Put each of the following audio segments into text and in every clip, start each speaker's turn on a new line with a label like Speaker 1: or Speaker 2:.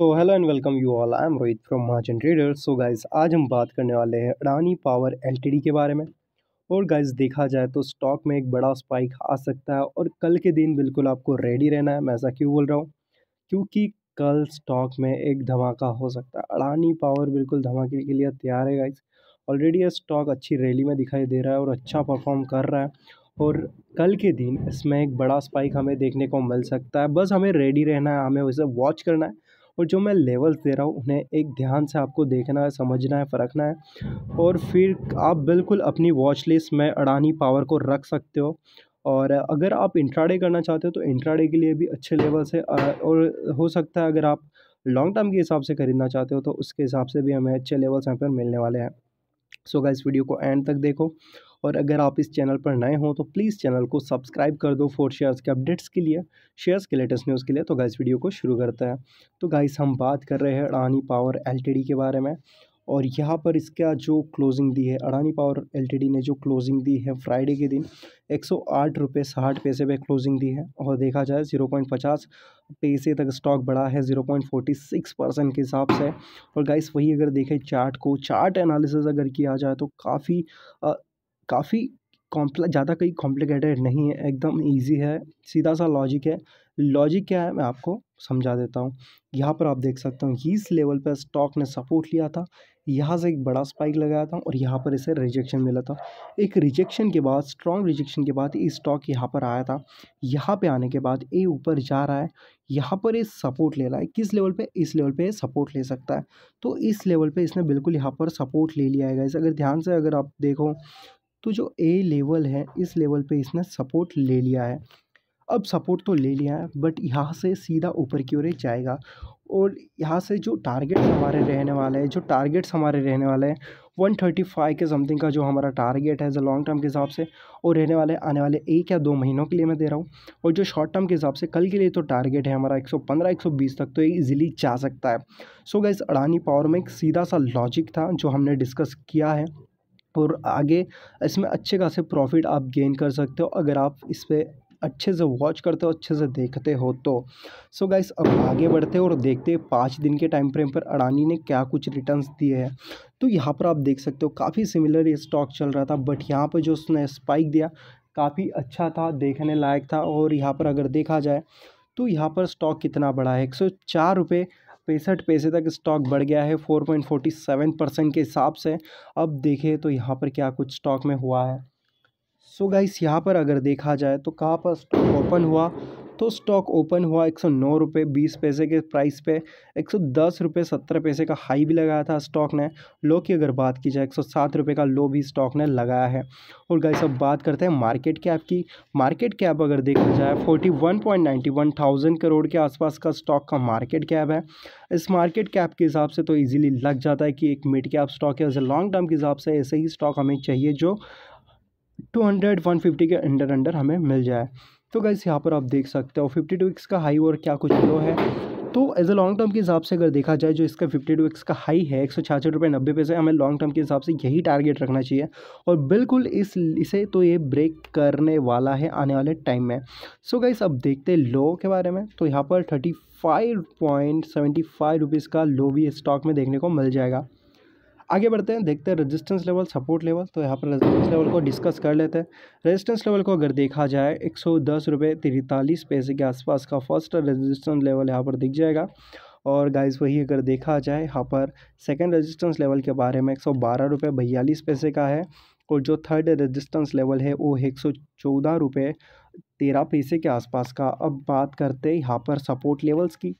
Speaker 1: तो hello and welcome you all I am Rohit from Mahajan trader so guys आज हम बात करने वाले हैं अडानी पावर एलटीडी के बारे में और गाइज़ देखा जाए तो स्टॉक में एक बड़ा स्पाइक आ सकता है और कल के दिन बिल्कुल आपको रेडी रहना है मैं ऐसा क्यों बोल रहा हूँ क्योंकि कल स्टॉक में एक धमाका हो सकता है अडानी पावर बिल्कुल धमाके के लिए तैयार है गाइज़ ऑलरेडी यह स्टॉक अच्छी रैली में दिखाई दे रहा है और अच्छा परफॉर्म कर रहा है और कल के दिन इसमें एक बड़ा स्पाइक हमें देखने को मिल सकता है बस हमें रेडी रहना है हमें उसे वॉच करना है और जो मैं लेवल्स दे रहा हूँ उन्हें एक ध्यान से आपको देखना है समझना है परखना है और फिर आप बिल्कुल अपनी वॉच लिस्ट में अडानी पावर को रख सकते हो और अगर आप इंट्राडे करना चाहते हो तो इंट्राडे के लिए भी अच्छे लेवल्स है और हो सकता है अगर आप लॉन्ग टर्म के हिसाब से ख़रीदना चाहते हो तो उसके हिसाब से भी हमें अच्छे लेवल्स यहाँ पर मिलने वाले हैं सो so गाइस वीडियो को एंड तक देखो और अगर आप इस चैनल पर नए हों तो प्लीज़ चैनल को सब्सक्राइब कर दो फोर शेयर्स के अपडेट्स के लिए शेयर्स के लेटेस्ट न्यूज़ के लिए तो गाइस वीडियो को शुरू करता है तो गाइस हम बात कर रहे हैं अडानी पावर एल के बारे में और यहाँ पर इसका जो क्लोजिंग दी है अडानी पावर एल ने जो क्लोजिंग दी है फ्राइडे के दिन एक सौ आठ रुपये साठ पैसे पे क्लोजिंग दी है और देखा जाए ज़ीरो पॉइंट पचास पैसे तक स्टॉक बढ़ा है zero point forty six percent के हिसाब से और गाइस वही अगर देखें चार्ट को चार्ट एनालिसिस अगर किया जाए तो काफ़ी काफ़ी कॉम्प्ले ज़्यादा कहीं कॉम्प्लिकेटेड नहीं है एकदम ईजी है सीधा सा लॉजिक है लॉजिक क्या है मैं आपको समझा देता हूँ यहाँ पर आप देख सकते हो इस लेवल पर स्टॉक ने सपोर्ट लिया था यहाँ से एक बड़ा स्पाइक लगाया था और यहाँ पर इसे रिजेक्शन मिला था एक रिजेक्शन के बाद स्ट्रॉन्ग रिजेक्शन के बाद इस स्टॉक यहाँ पर आया था यहाँ पर आने के बाद ए ऊपर जा रहा है यहाँ पर ये सपोर्ट ले रहा है किस लेवल पर इस लेवल पर सपोर्ट ले सकता है तो इस लेवल पर इसने बिल्कुल यहाँ पर सपोर्ट ले लिया है इस अगर ध्यान से अगर आप देखो तो जो ए लेवल है इस लेवल पे इसने सपोर्ट ले लिया है अब सपोर्ट तो ले लिया है बट यहाँ से सीधा ऊपर की ओर जाएगा और यहाँ से जो टारगेट्स हमारे रहने वाले हैं जो टारगेट्स हमारे रहने वाले हैं वन थर्टी फाइव के समथिंग का जो हमारा टारगेट है जो लॉन्ग टर्म के हिसाब से और रहने वाले आने वाले एक या दो महीनों के लिए मैं दे रहा हूँ और जो शॉर्ट टर्म के हिसाब से कल के लिए तो टारगेट है हमारा 115 120 तक तो ये ईजिली जा सकता है so so guys Adani power में एक सीधा सा लॉजिक था जो हमने डिस्कस किया है और आगे इसमें अच्छे खासे प्रॉफिट आप गेन कर सकते हो अगर आप इस पर अच्छे से वॉच करते हो अच्छे से देखते हो तो सो so गाइस अब आगे बढ़ते हैं और देखते हैं पाँच दिन के टाइम फ्रेम पर अडानी ने क्या कुछ रिटर्न्स दिए हैं तो यहाँ पर आप देख सकते हो काफ़ी सिमिलर ये स्टॉक चल रहा था बट यहाँ पर जो उसने स्पाइक दिया काफ़ी अच्छा था देखने लायक था और यहाँ पर अगर देखा जाए तो यहाँ पर स्टॉक कितना बढ़ा है एक सौ चार रुपये पैंसठ पैसे तक स्टॉक बढ़ गया है four point forty seven percent के हिसाब से अब देखें तो यहाँ पर क्या कुछ स्टॉक में हुआ है सो गाइस यहाँ पर अगर देखा जाए तो कहाँ पर स्टॉक ओपन हुआ तो स्टॉक ओपन हुआ एक सौ नौ रुपये बीस पैसे के प्राइस पे एक सौ दस रुपये सत्तर पैसे का हाई भी लगाया था स्टॉक ने लो की अगर बात की जाए एक सौ सात रुपये का लो भी स्टॉक ने लगाया है और गाइस अब बात करते हैं मार्केट कैप की मार्केट कैप अगर देखा जाए forty one point ninety one thousand crore के आसपास का स्टॉक का मार्केट कैप है इस मार्केट कैप के हिसाब से तो ईजिली लग जाता है कि एक मिड कैप स्टॉक है एज लॉन्ग टर्म के हिसाब से ऐसे ही स्टॉक हमें चाहिए जो टू हंड्रेड वन फिफ्टी के अंडर अंडर हमें मिल जाए तो गैस यहाँ पर आप देख सकते हो फिफ्टी टू एक्स का हाई और क्या कुछ लो है तो एज अ लॉन्ग टर्म के हिसाब से अगर देखा जाए जो इसका फिफ्टी टू एक्स का हाई है एक सौ छियासठ रुपये नब्बे पैसे हमें लॉन्ग टर्म के हिसाब से यही टारगेट रखना चाहिए और बिल्कुल इस इसे तो ये ब्रेक करने वाला है आने वाले टाइम में सो so गाइस अब देखते हैं लो के बारे में तो यहाँ पर thirty five point seventy five rupees का लो भी स्टॉक में देखने को मिल जाएगा आगे बढ़ते हैं देखते हैं रेजिस्टेंस लेवल सपोर्ट लेवल तो यहाँ पर रेजिस्टेंस लेवल को डिस्कस कर लेते हैं रेजिस्टेंस लेवल को अगर देखा जाए एक सौ दस रुपये तिरतालीस पैसे के आसपास का फर्स्ट रेजिस्टेंस लेवल यहाँ पर दिख जाएगा और गाइस वही अगर देखा जाए यहाँ पर सेकेंड रेजिस्टेंस लेवल के बारे में एक सौ बारह रुपये बयालीस पैसे का है और जो थर्ड रजिस्टेंस लेवल है वो है एक सौ चौदह रुपये तेरह पैसे के आसपास का अब बात करते हैं यहाँ पर सपोर्ट लेवल्स की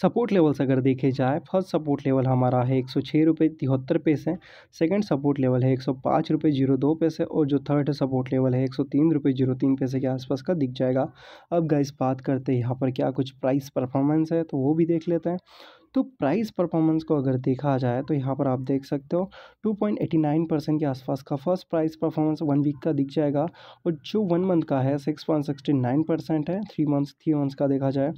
Speaker 1: सपोर्ट लेवल्स अगर देखे जाए फर्स्ट सपोर्ट लेवल हमारा है एक सौ छः रुपये तिहत्तर पैसे सेकेंड सपोर्ट लेवल है एक सौ पाँच रुपये जीरो दो पैसे और जो थर्ड सपोर्ट लेवल है एक सौ तीन रुपये जीरो तीन पैसे के आसपास का दिख जाएगा अब गाइस बात करते हैं यहाँ पर क्या कुछ प्राइस परफॉर्मेंस है तो वो भी देख लेते हैं तो प्राइस परफॉर्मेंस को अगर देखा जाए तो यहाँ पर आप देख सकते हो 2.89 परसेंट के आसपास का first price performance one week का दिख जाएगा और जो वन मंथ का है 6.69 परसेंट है थ्री मंथ्स थ्री मंथ्स का देखा जाए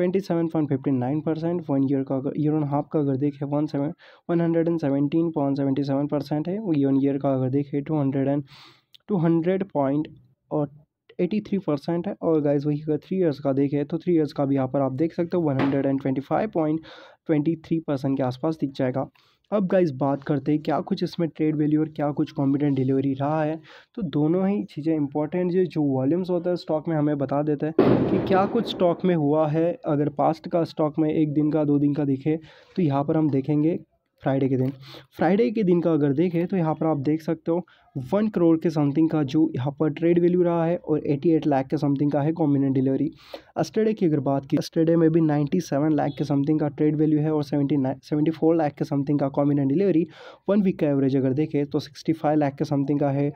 Speaker 1: 27.59 परसेंट वन ईयर का अगर ईयर एंड हाफ का अगर देखे one seven one hundred and seventeen point seventy seven percent है ईयर ऑन ईयर का अगर देखे two hundred and two hundred point और एटी थ्री परसेंट है और गाइज वही अगर थ्री इयर्स का देखें तो थ्री इयर्स का भी यहाँ पर आप देख सकते हो one hundred and twenty five point twenty three percent के आसपास दिख जाएगा अब गाइस बात करते हैं क्या कुछ इसमें ट्रेड वैल्यू और क्या कुछ कॉम्पिटेंट डिलीवरी रहा है तो दोनों ही चीज़ें इंपॉर्टेंट जो जो वॉल्यूम्स होता है स्टॉक में हमें बता देता है कि क्या कुछ स्टॉक में हुआ है अगर पास्ट का स्टॉक में एक दिन का दो दिन का दिखे तो यहाँ पर हम देखेंगे फ्राइडे के दिन फ्राइडे के दिन का अगर देखें तो यहाँ पर आप देख सकते हो वन करोड़ के समथिंग का जो यहाँ पर ट्रेड वैल्यू रहा है और एटी एट लाख के समथिंग का है कॉम्बिनेट डिलीवरी अस्टरडे की अगर बात की अस्टरडे में भी सेवन लाख के समथिंग का ट्रेड वैल्यू है और नाइन सेवेंटी फोर लाख के समथिंग का कॉम्बिनेट डिलीवरी वन वीक का एवरेज अगर देखें तो सिक्सटी फाइव लाख के समथिंग का है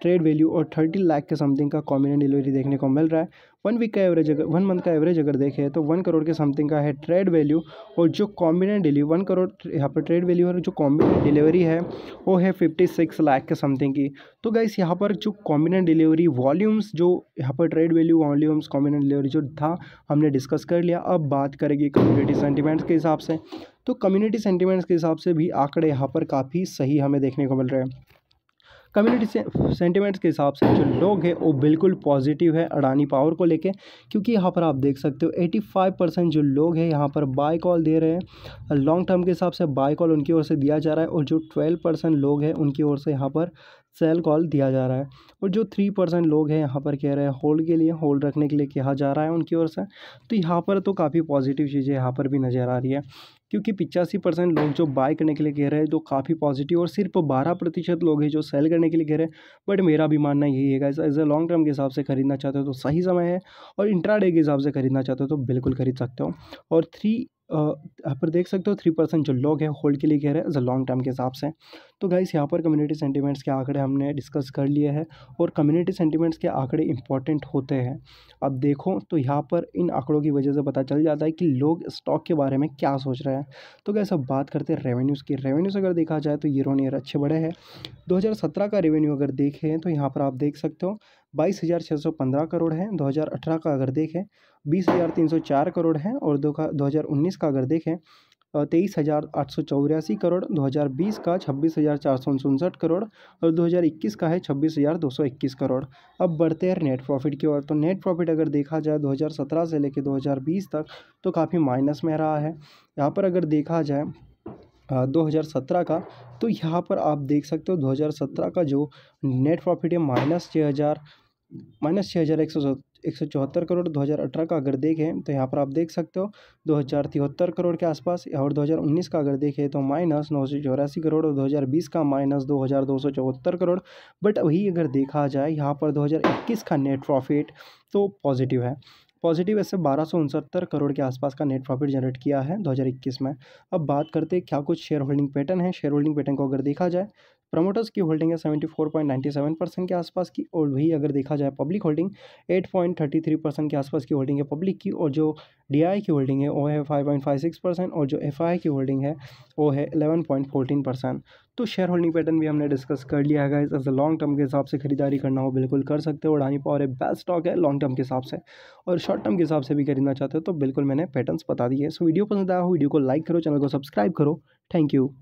Speaker 1: ट्रेड वैल्यू और थर्टी लाख के समथिंग का कॉम्बिनेट डिलीवरी देखने को मिल रहा है वन वीक का एवरेज अगर वन मंथ का एवरेज अगर देखें तो वन करोड़ के समथिंग का है ट्रेड वैल्यू और जो कॉम्बिनेट डिलीवरी वन करोड़ यहाँ पर ट्रेड वैल्यू और जो कॉम्बिनेट डिलीवरी है वो है फिफ्टी सिक्स लाख के समथिंग की तो गाइस यहाँ पर जो कॉम्बिनेट डिलीवरी वॉल्यूम्स जो यहाँ पर trade value volumes combined delivery जो था हमने डिस्कस कर लिया अब बात करेगी कम्युनिटी सेंटिमेंट्स के हिसाब से तो कम्युनिटी सेंटिमेंट्स के हिसाब से भी आंकड़े यहाँ पर काफ़ी सही हमें देखने को मिल रहे हैं कम्युनिटी से, सेंटिमेंट्स के हिसाब से जो लोग हैं वो बिल्कुल पॉजिटिव है अडानी पावर को लेके क्योंकि यहाँ पर आप देख सकते हो 85 परसेंट जो लोग हैं यहाँ पर बाय कॉल दे रहे हैं लॉन्ग टर्म के हिसाब से बाय कॉल उनकी ओर से दिया जा रहा है और जो ट्वेल्व परसेंट लोग हैं उनकी ओर से यहाँ पर सेल कॉल दिया जा रहा है और जो थ्री परसेंट लोग हैं यहाँ पर कह रहे हैं होल्ड के लिए होल्ड रखने के लिए कहा जा रहा है उनकी ओर से तो यहाँ पर तो काफ़ी पॉजिटिव चीज़ें यहाँ पर भी नज़र आ रही है क्योंकि पिचासी परसेंट लोग जो बाय करने के लिए कह रहे हैं जो काफ़ी पॉजिटिव और सिर्फ बारह प्रतिशत लोग हैं जो सेल करने के लिए कह रहे हैं बट मेरा भी मानना यही है एज ए लॉन्ग टर्म के हिसाब से खरीदना चाहते हो तो सही समय है और इंट्राडे के हिसाब से खरीदना चाहते हो तो बिल्कुल खरीद सकते हो और थ्री यहाँ पर देख सकते हो थ्री परसेंट जो लोग हैं होल्ड के लिए कह रहे हैं एज अ लॉन्ग टर्म के हिसाब से तो गाइस यहाँ पर कम्युनिटी सेंटीमेंट्स के आंकड़े हमने डिस्कस कर लिए हैं और कम्युनिटी सेंटीमेंट्स के आंकड़े इंपॉर्टेंट होते हैं अब देखो तो यहाँ पर इन आंकड़ों की वजह से पता चल जाता है कि लोग स्टॉक के बारे में क्या सोच रहे हैं तो गैस अब बात करते हैं रेवेन्यूज़ की रेवेन्यूज़ अगर देखा जाए तो ईयर ऑन ईयर अच्छे बढ़े हैं सत्रह का रेवेन्यू अगर देखें तो यहाँ पर आप देख सकते हो बाईस हज़ार छः सौ पंद्रह करोड़ है अठारह का अगर देखें बीस हज़ार तीन सौ चार करोड़ है और दो का दो हज़ार उन्नीस का अगर देखें तेईस हज़ार आठ सौ चौरासी करोड़ दो हज़ार बीस का छब्बीस हज़ार चार सौ उनसठ करोड़ और दो हज़ार इक्कीस का है छब्बीस हज़ार दो सौ इक्कीस करोड़ अब बढ़ते हैं नेट प्रॉफिट की ओर तो नेट प्रॉफिट अगर देखा जाए दो हज़ार सत्रह से लेकर दो हज़ार बीस तक तो काफ़ी माइनस में रहा है यहाँ पर अगर देखा जाए दो हज़ार सत्रह का तो यहाँ पर आप देख सकते हो दो हज़ार सत्रह का जो नेट प्रॉफिट है माइनस छः हज़ार माइनस छः हज़ार एक सौ एक सौ चौहत्तर करोड़ 2018 का अगर देखें तो यहाँ पर आप देख सकते हो दो हज़ार तिहत्तर करोड़ के आसपास और 2019 का अगर देखें तो माइनस नौ सौ चौरासी करोड़ और 2020 का माइनस दो हज़ार दो सौ चौहत्तर करोड़ बट वही अगर देखा जाए यहाँ पर 2021 का नेट प्रॉफिट तो पॉजिटिव है पॉजिटिव ऐसे बारह सौ उनसत्तर करोड़ के आसपास का नेट प्रॉफिट जनरेट किया है 2021 में अब बात करते क्या कुछ शेयर होल्डिंग पैटर्न है शेयर होल्डिंग पैटर्न को अगर देखा जाए प्रमोटर्स की होल्डिंग है seventy four point ninety seven percent के आसपास की और वही अगर देखा जाए public holding eight point thirty three percent के आसपास की होल्डिंग है पब्लिक की और जो डी आई की होल्डिंग है वो है five point five six percent और जो एफ आई की होल्डिंग है वो है एलेवन पॉइंट फोर्टीन परसेंट तो शेयर होल्डिंग पैटर्न भी हमने डिस्कस कर लिया है एज अ लॉन्ग टर्म के हिसाब से खरीदारी करना हो बिल्कुल कर सकते हो उड़ानी पावर एक बेस्ट स्टॉक है लॉन्ग टर्म के हिसाब से और शॉर्ट टर्म के हिसाब से भी खरीदना चाहते हो तो बिल्कुल मैंने पैटर्न्स बता दिए सो वीडियो पसंद आया हो वीडियो को लाइक करो चैनल को सब्सक्राइब करो थैंक यू